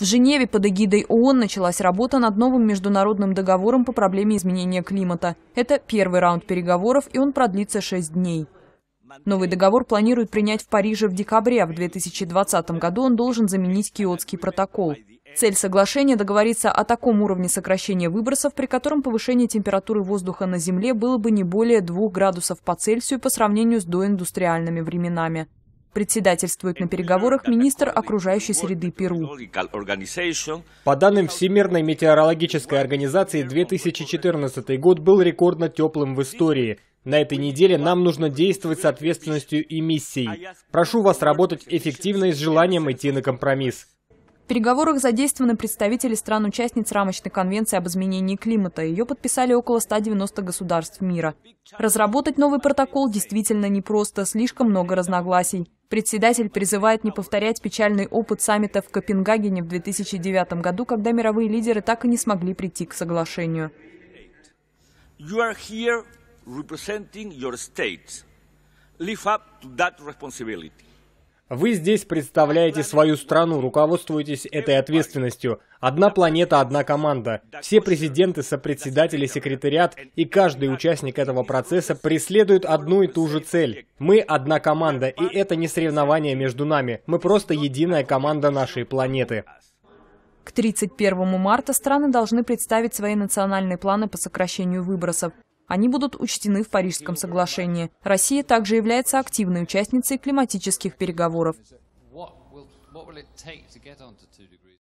В Женеве под эгидой ООН началась работа над новым международным договором по проблеме изменения климата. Это первый раунд переговоров, и он продлится шесть дней. Новый договор планируют принять в Париже в декабре, а в 2020 году он должен заменить Киотский протокол. Цель соглашения – договориться о таком уровне сокращения выбросов, при котором повышение температуры воздуха на Земле было бы не более 2 градусов по Цельсию по сравнению с доиндустриальными временами. Председательствует на переговорах министр окружающей среды Перу. По данным Всемирной метеорологической организации, 2014 год был рекордно теплым в истории. На этой неделе нам нужно действовать с ответственностью и миссией. Прошу вас работать эффективно и с желанием идти на компромисс. В переговорах задействованы представители стран-участниц рамочной конвенции об изменении климата. Ее подписали около 190 государств мира. Разработать новый протокол действительно непросто, слишком много разногласий. Председатель призывает не повторять печальный опыт саммита в Копенгагене в 2009 году, когда мировые лидеры так и не смогли прийти к соглашению. representing your state. Live up to that responsibility. Вы здесь представляете свою страну, руководствуетесь этой ответственностью. Одна планета, одна команда. Все президенты, сопредседатели, секретариат и каждый участник этого процесса преследуют одну и ту же цель. Мы одна команда, и это не соревнование между нами. Мы просто единая команда нашей планеты. К 31 марта страны должны представить свои национальные планы по сокращению выбросов. Они будут учтены в Парижском соглашении. Россия также является активной участницей климатических переговоров.